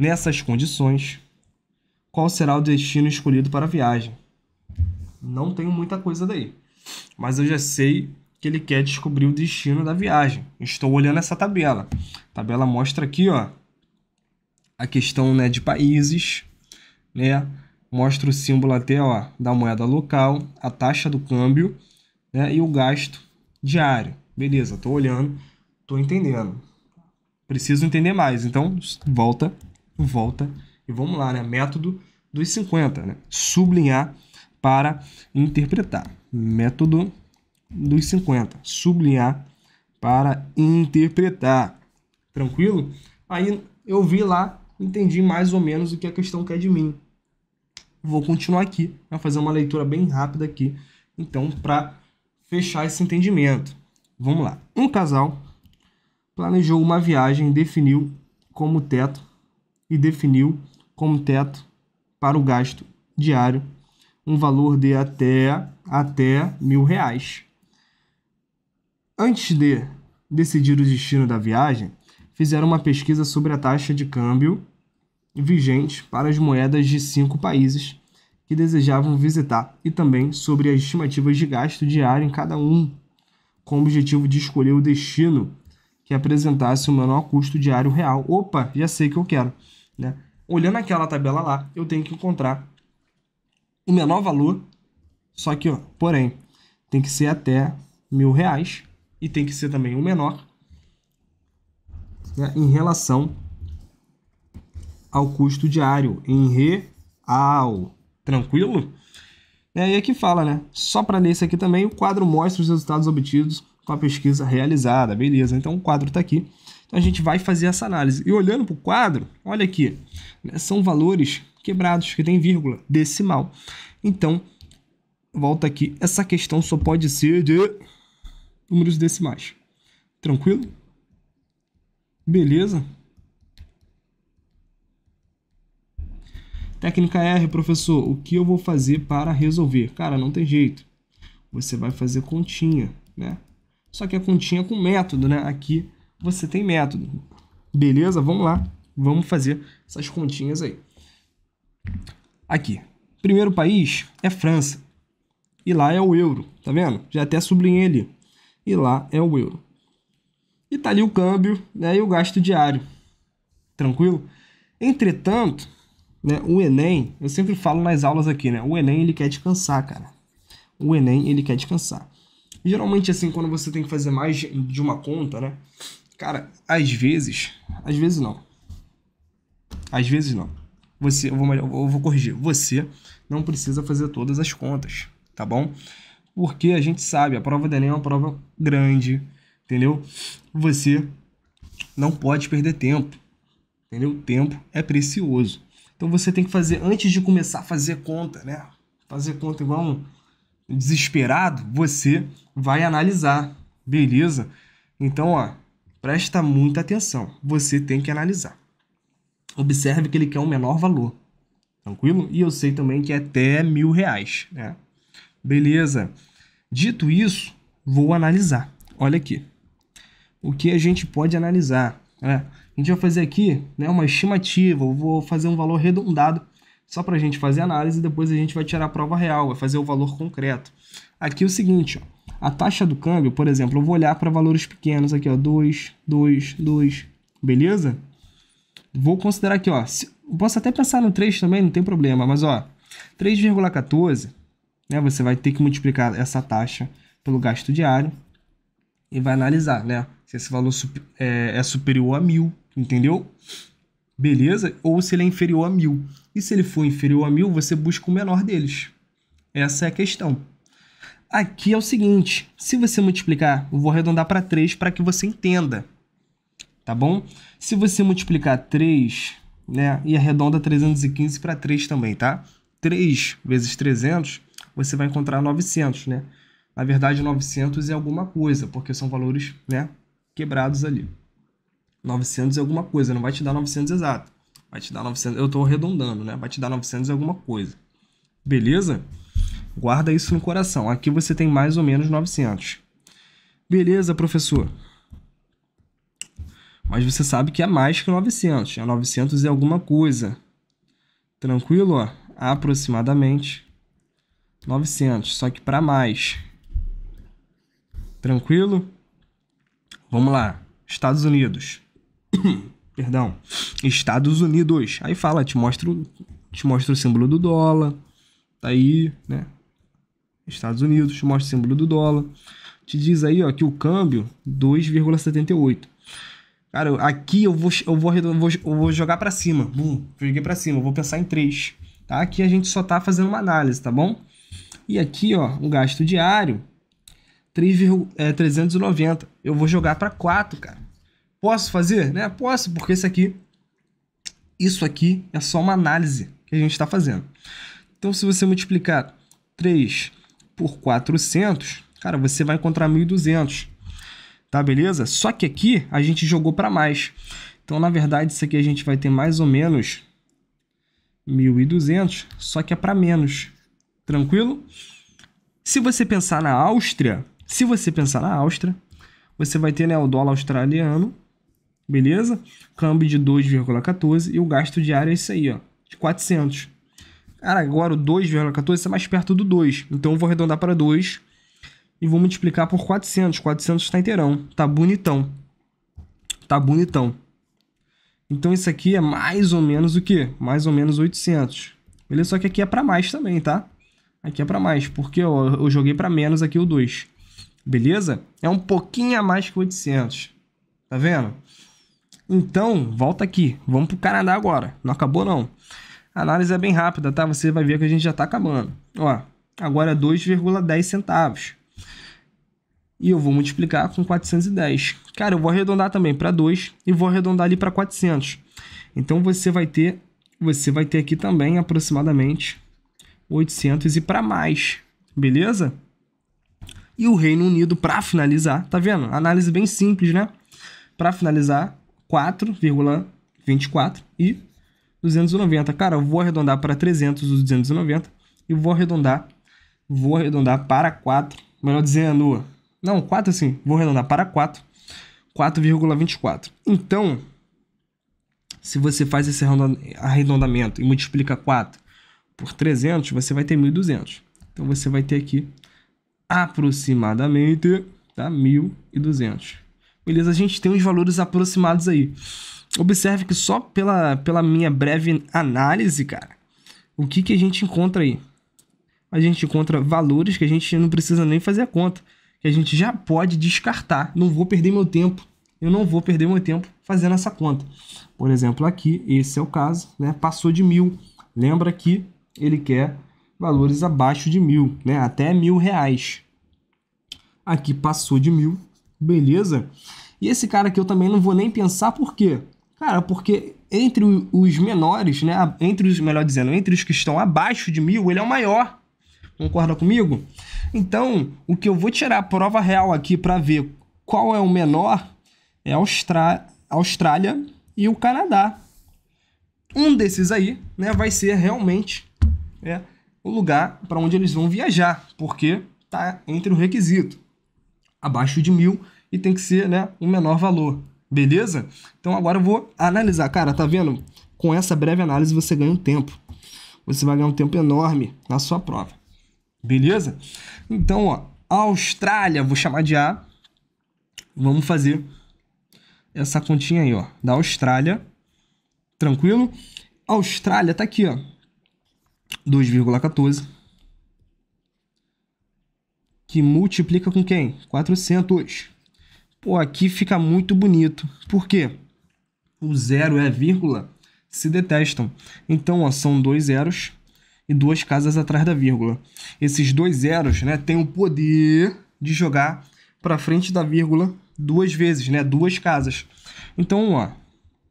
Nessas condições, qual será o destino escolhido para a viagem? Não tenho muita coisa daí, mas eu já sei que ele quer descobrir o destino da viagem. Estou olhando essa tabela. A tabela mostra aqui, ó, a questão, né, de países, né? Mostra o símbolo até, ó, da moeda local, a taxa do câmbio, né, e o gasto diário. Beleza, estou olhando, estou entendendo. Preciso entender mais, então volta volta e vamos lá, né? Método dos 50, né? Sublinhar para interpretar. Método dos 50, sublinhar para interpretar. Tranquilo? Aí eu vi lá, entendi mais ou menos o que a questão quer de mim. Vou continuar aqui, né? vou fazer uma leitura bem rápida aqui, então, para fechar esse entendimento. Vamos lá. Um casal planejou uma viagem e definiu como teto e definiu como teto para o gasto diário um valor de até, até mil reais. Antes de decidir o destino da viagem, fizeram uma pesquisa sobre a taxa de câmbio vigente para as moedas de cinco países que desejavam visitar e também sobre as estimativas de gasto diário em cada um, com o objetivo de escolher o destino que apresentasse o menor custo diário real. Opa, já sei que eu quero. Né? Olhando aquela tabela lá, eu tenho que encontrar o menor valor, só que, ó, porém, tem que ser até mil reais e tem que ser também o menor né, em relação ao custo diário, em real. Tranquilo? É, é e aqui fala, né? Só para ler isso aqui também, o quadro mostra os resultados obtidos com a pesquisa realizada. Beleza, então o quadro está aqui. Então a gente vai fazer essa análise. E olhando para o quadro, olha aqui, né, são valores quebrados, que tem vírgula, decimal. Então, volta aqui, essa questão só pode ser de números decimais. Tranquilo? Beleza? Técnica R, professor, o que eu vou fazer para resolver? Cara, não tem jeito. Você vai fazer continha, né? Só que a é continha com método, né? Aqui você tem método. Beleza? Vamos lá. Vamos fazer essas continhas aí. Aqui. Primeiro país é França. E lá é o euro, tá vendo? Já até sublinhei ali. E lá é o euro. E tá ali o câmbio né, e o gasto diário. Tranquilo? Entretanto, né, o Enem, eu sempre falo nas aulas aqui, né? O Enem ele quer descansar, cara. O Enem ele quer descansar. Geralmente, assim, quando você tem que fazer mais de uma conta, né? Cara, às vezes. Às vezes não. Às vezes não. Você, eu vou, eu vou corrigir. Você não precisa fazer todas as contas, tá bom? Porque a gente sabe, a prova do Enem é uma prova grande, entendeu? Você não pode perder tempo, entendeu? Tempo é precioso. Então você tem que fazer, antes de começar a fazer conta, né? Fazer conta igual um desesperado, você vai analisar, beleza? Então, ó, Presta muita atenção, você tem que analisar. Observe que ele quer um menor valor, tranquilo? E eu sei também que é até mil reais, né? Beleza. Dito isso, vou analisar. Olha aqui. O que a gente pode analisar? Né? A gente vai fazer aqui né, uma estimativa, eu vou fazer um valor arredondado só para a gente fazer análise depois a gente vai tirar a prova real, vai fazer o valor concreto. Aqui é o seguinte, ó, a taxa do câmbio, por exemplo, eu vou olhar para valores pequenos aqui, ó, 2, 2, 2, beleza? Vou considerar aqui, ó, se, posso até pensar no 3 também, não tem problema, mas ó, 3,14, né, você vai ter que multiplicar essa taxa pelo gasto diário e vai analisar, né, se esse valor é, é superior a mil, entendeu? Beleza? Ou se ele é inferior a mil. E se ele for inferior a mil, você busca o menor deles. Essa é a questão. Aqui é o seguinte, se você multiplicar, eu vou arredondar para 3 para que você entenda, tá bom? Se você multiplicar 3, né, e arredonda 315 para 3 também, tá? 3 vezes 300, você vai encontrar 900, né? Na verdade, 900 é alguma coisa, porque são valores, né, quebrados ali. 900 é alguma coisa, não vai te dar 900 exato. Vai te dar 900, eu tô arredondando, né? Vai te dar 900 é alguma coisa. Beleza? Guarda isso no coração. Aqui você tem mais ou menos 900. Beleza, professor. Mas você sabe que é mais que 900. É 900 e alguma coisa. Tranquilo? Ó? Aproximadamente 900. Só que para mais. Tranquilo? Vamos lá. Estados Unidos. Perdão. Estados Unidos. Aí fala, te mostra, te mostra o símbolo do dólar. Tá aí, né? Estados Unidos, mostra o símbolo do dólar. Te diz aí ó, que o câmbio 2,78. Cara, aqui eu vou, eu vou, eu vou, jogar para cima. Bum, joguei para cima, eu vou pensar em 3. Tá? Aqui a gente só tá fazendo uma análise, tá bom? E aqui, ó, um gasto diário, 3390. É, eu vou jogar para 4, cara. Posso fazer? Né? Posso, porque isso aqui, isso aqui é só uma análise que a gente está fazendo. Então, se você multiplicar 3 por 400, cara, você vai encontrar 1.200. Tá beleza? Só que aqui a gente jogou para mais. Então, na verdade, isso aqui a gente vai ter mais ou menos 1.200, só que é para menos. Tranquilo? Se você pensar na Áustria, se você pensar na Áustria, você vai ter né, o dólar australiano, beleza? Câmbio de 2,14 e o gasto diário é isso aí, ó, de 400. Cara, agora o 2,14 é mais perto do 2. Então eu vou arredondar para 2 e vou multiplicar por 400. 400 está inteirão. Tá bonitão. Tá bonitão. Então isso aqui é mais ou menos o quê? Mais ou menos 800. Beleza? Só que aqui é para mais também, tá? Aqui é para mais, porque ó, eu joguei para menos aqui o 2. Beleza? É um pouquinho a mais que 800. Tá vendo? Então, volta aqui. Vamos para o Canadá agora. Não acabou, não. A análise é bem rápida, tá? Você vai ver que a gente já está acabando. Ó, agora 2,10 é centavos. E eu vou multiplicar com 410. Cara, eu vou arredondar também para 2 e vou arredondar ali para 400. Então você vai ter, você vai ter aqui também aproximadamente 800 e para mais, beleza? E o Reino Unido para finalizar, tá vendo? Análise bem simples, né? Para finalizar, 4,24 e 290. Cara, eu vou arredondar para 300 os 290 e vou arredondar, vou arredondar para 4, melhor dizendo, não, 4 sim, vou arredondar para 4, 4,24. Então, se você faz esse arredondamento e multiplica 4 por 300, você vai ter 1.200. Então, você vai ter aqui aproximadamente tá, 1.200. Beleza? A gente tem os valores aproximados aí. Observe que só pela, pela minha breve análise, cara, o que, que a gente encontra aí? A gente encontra valores que a gente não precisa nem fazer a conta, que a gente já pode descartar. Não vou perder meu tempo, eu não vou perder meu tempo fazendo essa conta. Por exemplo, aqui, esse é o caso, né? passou de mil. Lembra que ele quer valores abaixo de mil, né? até mil reais. Aqui passou de mil, beleza? E esse cara aqui eu também não vou nem pensar, por quê? Cara, porque entre os menores, né? Entre os, melhor dizendo, entre os que estão abaixo de mil, ele é o maior. Concorda comigo? Então, o que eu vou tirar a prova real aqui para ver qual é o menor é a Austrália e o Canadá. Um desses aí, né, vai ser realmente é, o lugar para onde eles vão viajar, porque tá entre o requisito abaixo de mil e tem que ser, né, o menor valor. Beleza? Então agora eu vou analisar. Cara, tá vendo? Com essa breve análise você ganha um tempo. Você vai ganhar um tempo enorme na sua prova. Beleza? Então, ó, Austrália, vou chamar de A. Vamos fazer essa continha aí, ó, da Austrália. Tranquilo? Austrália tá aqui, ó. 2,14. Que multiplica com quem? 400. Pô, aqui fica muito bonito. Por quê? O zero e é a vírgula se detestam. Então, ó, são dois zeros e duas casas atrás da vírgula. Esses dois zeros, né, têm o poder de jogar para frente da vírgula duas vezes, né, duas casas. Então, ó,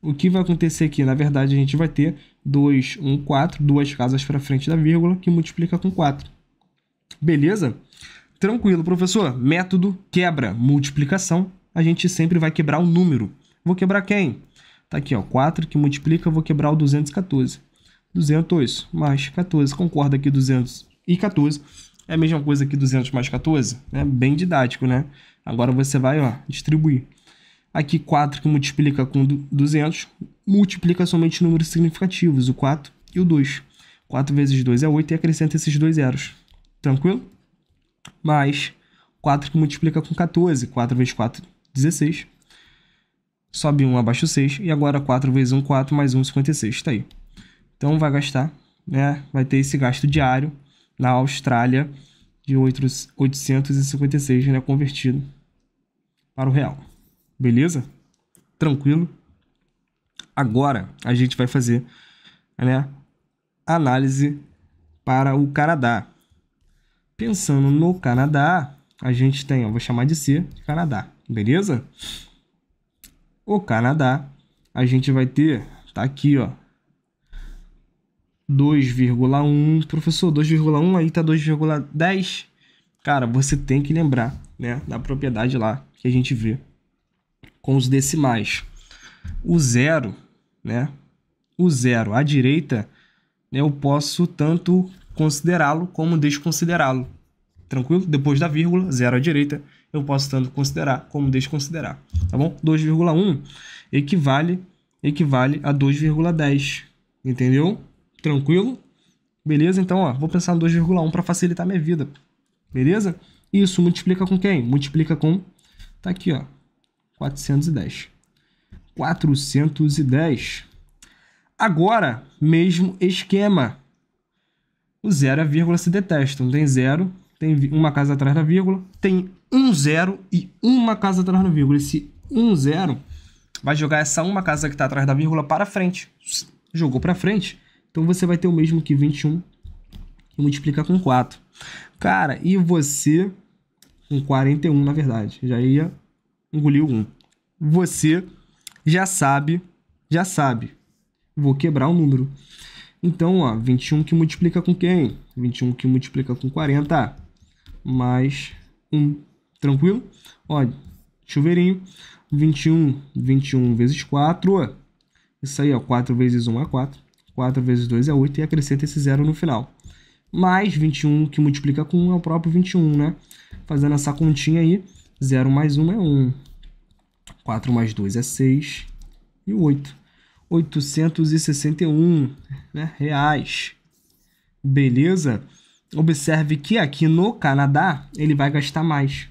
o que vai acontecer aqui? Na verdade, a gente vai ter 2, 1, 4, duas casas para frente da vírgula, que multiplica com 4. Beleza? Tranquilo, professor. Método quebra multiplicação. A gente sempre vai quebrar o um número. Vou quebrar quem? Tá aqui, ó, 4 que multiplica, vou quebrar o 214. 200 mais 14, concorda que 214 é a mesma coisa que 200 mais 14? É bem didático, né? Agora você vai, ó, distribuir. Aqui 4 que multiplica com 200, multiplica somente números significativos, o 4 e o 2. 4 vezes 2 é 8 e acrescenta esses dois zeros. Tranquilo? mais 4 que multiplica com 14. 4 vezes 4, 16. Sobe 1, abaixo 6. E agora 4 vezes 1, 4, mais 1, 56. Está aí. Então vai gastar, né? Vai ter esse gasto diário na Austrália de 856, né? Convertido para o real. Beleza? Tranquilo? Agora a gente vai fazer né, análise para o Canadá. Pensando no Canadá, a gente tem, eu vou chamar de C, Canadá, beleza? O Canadá, a gente vai ter, tá aqui, ó, 2,1, professor, 2,1, aí tá 2,10. Cara, você tem que lembrar, né, da propriedade lá que a gente vê com os decimais. O zero, né, o zero à direita, né, eu posso tanto considerá-lo como desconsiderá-lo. Tranquilo? Depois da vírgula, zero à direita, eu posso tanto considerar como desconsiderar. Tá bom? 2,1 equivale, equivale a 2,10. Entendeu? Tranquilo? Beleza? Então, ó, vou pensar no 2,1 para facilitar minha vida. Beleza? Isso multiplica com quem? Multiplica com... Tá aqui, ó. 410. 410. Agora, mesmo esquema o zero e é a vírgula se detestam. Tem zero, tem uma casa atrás da vírgula, tem um zero e uma casa atrás da vírgula. Esse um zero vai jogar essa uma casa que está atrás da vírgula para frente. Jogou para frente, então você vai ter o mesmo que 21 e multiplica com 4. Cara, e você com 41, na verdade, já ia engolir o 1. Você já sabe, já sabe, vou quebrar o número. Então, ó, 21 que multiplica com quem? 21 que multiplica com 40, mais 1, tranquilo? Ó, chuveirinho, 21, 21 vezes 4, isso aí, ó, 4 vezes 1 é 4, 4 vezes 2 é 8 e acrescenta esse zero no final. Mais 21 que multiplica com 1 é o próprio 21, né? Fazendo essa continha aí, 0 mais 1 é 1, 4 mais 2 é 6 e 8. 861 né, reais. Beleza? Observe que aqui no Canadá ele vai gastar mais.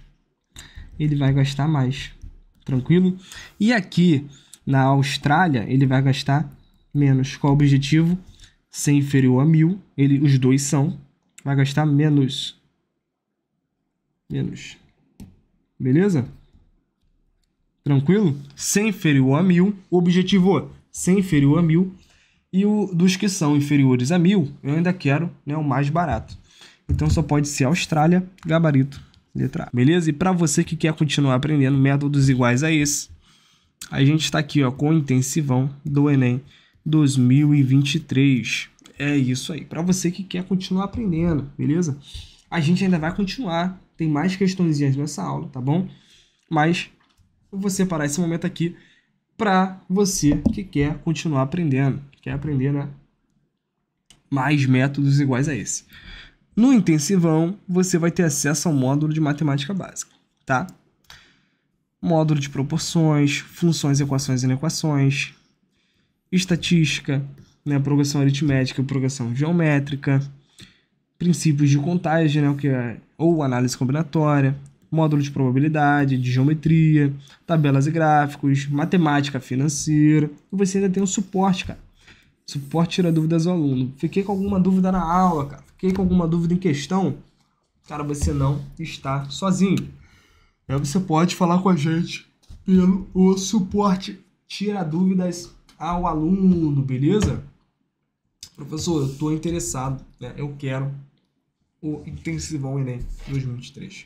Ele vai gastar mais. Tranquilo? E aqui na Austrália ele vai gastar menos. Qual o objetivo? Ser inferior a mil. Ele, os dois são. Vai gastar menos. Menos. Beleza? Tranquilo? Ser inferior a mil. Objetivo sem inferior a mil. E o dos que são inferiores a mil, eu ainda quero né, o mais barato. Então só pode ser Austrália, gabarito, letra A. Beleza? E para você que quer continuar aprendendo métodos iguais a esse, a gente está aqui ó, com o intensivão do Enem 2023. É isso aí. Para você que quer continuar aprendendo, beleza? A gente ainda vai continuar. Tem mais questõezinhas nessa aula, tá bom? Mas eu vou separar esse momento aqui para você que quer continuar aprendendo, quer aprender né? mais métodos iguais a esse. No intensivão, você vai ter acesso ao módulo de matemática básica, tá? Módulo de proporções, funções, equações e inequações, estatística, né, progressão aritmética, progressão geométrica, princípios de contagem, né, o que é, ou análise combinatória, módulo de probabilidade, de geometria, tabelas e gráficos, matemática financeira. E você ainda tem o suporte, cara. Suporte tira dúvidas ao aluno. Fiquei com alguma dúvida na aula, cara. Fiquei com alguma dúvida em questão. Cara, você não está sozinho. É, você pode falar com a gente pelo o suporte tira dúvidas ao aluno, beleza? Professor, eu estou interessado, né? eu quero o intensivão Enem 2023.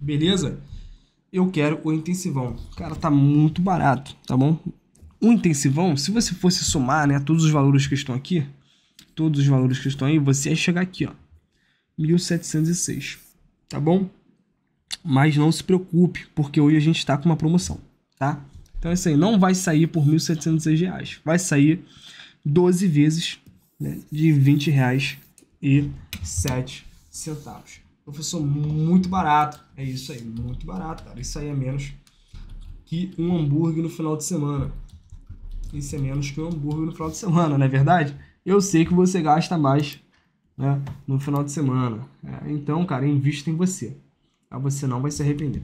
Beleza? Eu quero o intensivão. Cara, tá muito barato, tá bom? O intensivão, se você fosse somar, né, todos os valores que estão aqui, todos os valores que estão aí, você ia chegar aqui, ó. 1706, tá bom? Mas não se preocupe, porque hoje a gente está com uma promoção, tá? Então é isso aí, não vai sair por R$ 1.706, vai sair 12 vezes né, de R$ 20,07. Professor, muito barato. É isso aí, muito barato, cara. Isso aí é menos que um hambúrguer no final de semana. Isso é menos que um hambúrguer no final de semana, não é verdade? Eu sei que você gasta mais né, no final de semana. É, então, cara, invista em você. Tá? Você não vai se arrepender.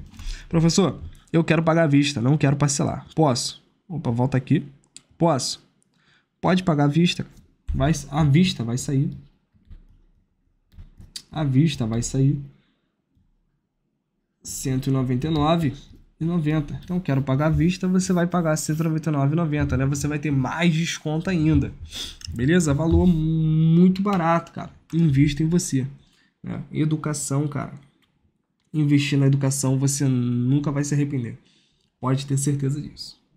Professor, eu quero pagar à vista, não quero parcelar. Posso? Opa, volta aqui. Posso? Pode pagar à vista. Vai, à vista vai sair à vista, vai sair 199,90. Então, quero pagar à vista, você vai pagar 199,90, né? Você vai ter mais desconto ainda. Beleza? Valor muito barato, cara. Invista em você. Né? Educação, cara. Investir na educação, você nunca vai se arrepender. Pode ter certeza disso.